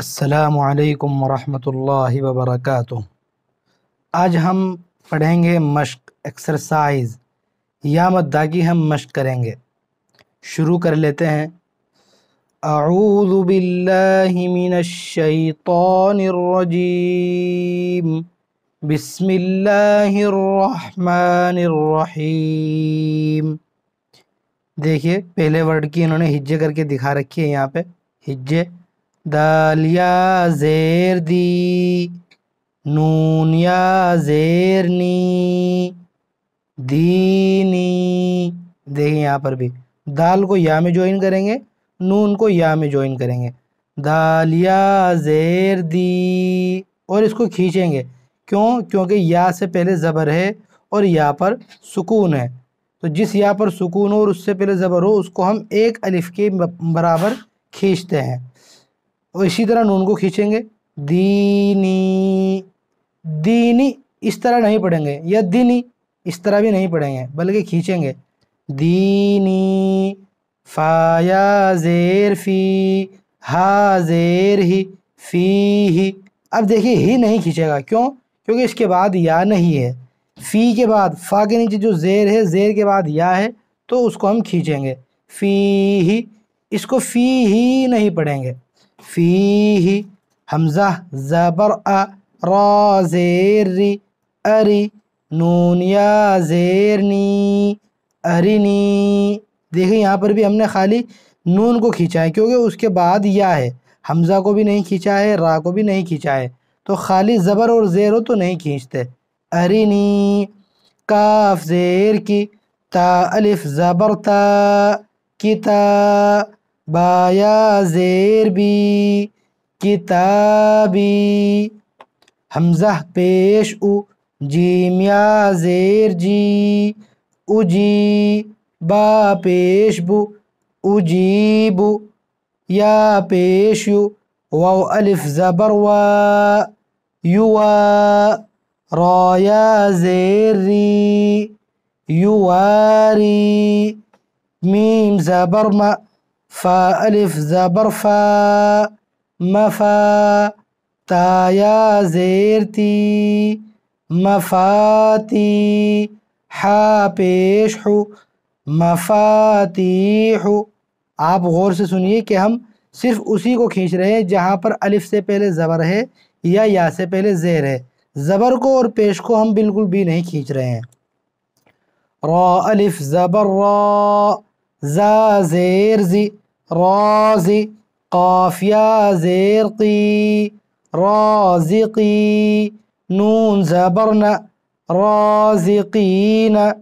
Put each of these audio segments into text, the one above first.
असलकम वरहमल वबरक आज हम पढ़ेंगे मश्क एक्सरसाइज या मद्दा की हम मश्क करेंगे शुरू कर लेते हैं अऊज़बिल्लिमिनशैतानिर्रजीम बिस्मिल्लाहिर्रहमानिर्रहीम देखिए पहले वर्ड की इन्होंने हिज्जे करके दिखा रखी है यहाँ पे हिज्जे दालिया ज़ेर दी नून या ज़ेरनी दीनी देखिए यहाँ पर भी दाल को या में ज्वाइन करेंगे नून को या में ज्वाइन करेंगे दालिया ज़ेर दी और इसको खींचेंगे क्यों क्योंकि या से पहले ज़बर है और या पर सुकून है तो जिस या पर सुकून हो और उससे पहले ज़बर हो उसको हम एक अलिफ के बराबर खींचते हैं और तो इसी तरह नून को खींचेंगे दीनी दीनी इस तरह नहीं पढ़ेंगे या दीनी इस तरह भी नहीं पढ़ेंगे बल्कि खींचेंगे दीनी फ़ाया ज़ेर फ़ी हा जेर ही फ़ी ही अब देखिए ही नहीं खींचेगा क्यों क्योंकि इसके बाद या नहीं है फ़ी के बाद फ़ा के नीचे जो ज़ेर है ज़ेर के बाद या है तो उसको हम खींचेंगे फ़ी ही इसको फ़ी ही नहीं पढ़ेंगे फीही हमजा जबर रा री अरी नून या जेरनी नी देखिए यहाँ पर भी हमने खाली नून को खींचा है क्योंकि उसके बाद या है हमजा को भी नहीं खींचा है रा को भी नहीं खींचा है तो खाली ज़बर और ज़ेर हो तो नहीं खींचते अरिनी काफ ज़ेर की ता अलिफ ज़बर ता किता बाया जेर भी किताबी हमजह पेश उ जीमिया जेर जी उजी बा पेश बु उजीब या पेश यु वाव अलिफ ज़बर वा युवा राया जेर युवारी मीम ज़बर मा फा अलिफ ज़बर फा मफा ताया ज़ेरती मफाती हा पेश हो मफाती हो आप गौर से सुनिए कि हम सिर्फ उसी को खींच रहे हैं जहाँ पर अलिफ से पहले ज़बर है या या से पहले ज़ेर है ज़बर को और पेश को हम बिल्कुल भी नहीं खींच रहे हैं रॉ अलिफ ज़बर रॉ ज़ा ज़ेर ज़ी رازي قاف يا زيرقي رازقي نون زبرنا رازقين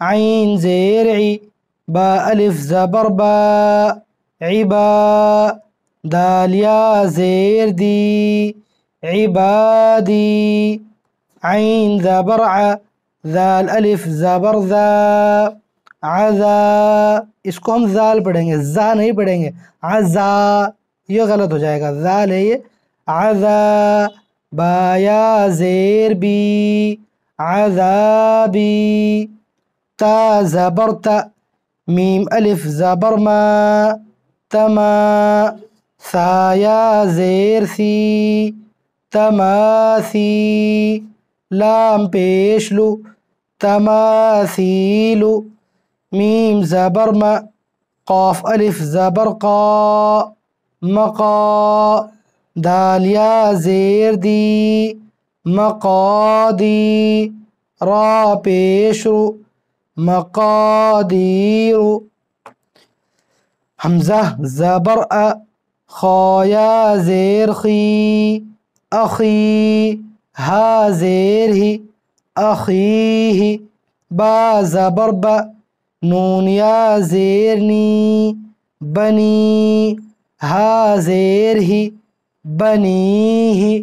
عين زرعي باء ألف زبر باء عباء دال يا زيردي عبادي عين زبرع ذال ألف زبر ذا आज़ा इसको हम जाल पढ़ेंगे जा नहीं पढ़ेंगे आज़ा ये गलत हो जाएगा जाल है ये आज़ा बाया जेर बी आज़ाबी ता ज़बर ता मीम अलिफ ज़बर मा तमा साया जेर सी तमासी लाम पेश लू तमासीलू ميم زا قاف ألف زا مقا داليا زيردي زير دي مقادي را بيشرو مقادير همزة زبرأ خايا زيرخي أخي ها زيره أخيه با زبربأ नून या जेरनी बनी हाजेर ही बनी ही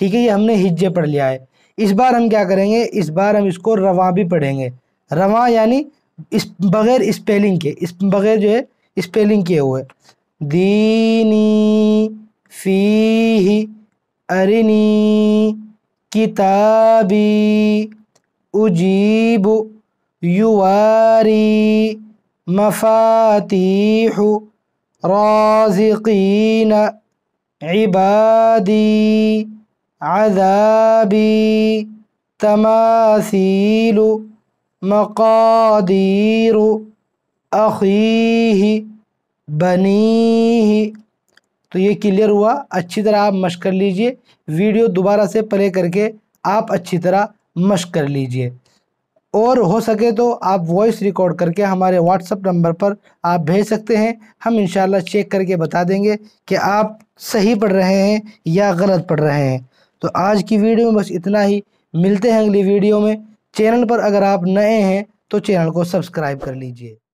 ठीक है ये हमने हिज्जे पढ़ लिया है इस बार हम क्या करेंगे इस बार हम इसको रवा भी पढ़ेंगे रवा यानी इस बग़ैर स्पेलिंग के इस बग़ैर जो है स्पेलिंग किए हुए दीनी फी ही अरिनी किताबी उजीबू يواري مفاتيح رازقين عبادي عذابي تماثيل مقادير أخيه بنيه तो ये क्लियर हुआ अच्छी तरह आप मश कर लीजिए वीडियो दोबारा से प्ले करके आप अच्छी तरह मश कर लीजिए और हो सके तो आप वॉइस रिकॉर्ड करके हमारे व्हाट्सअप नंबर पर आप भेज सकते हैं हम इन चेक करके बता देंगे कि आप सही पढ़ रहे हैं या गलत पढ़ रहे हैं तो आज की वीडियो में बस इतना ही मिलते हैं अगली वीडियो में चैनल पर अगर आप नए हैं तो चैनल को सब्सक्राइब कर लीजिए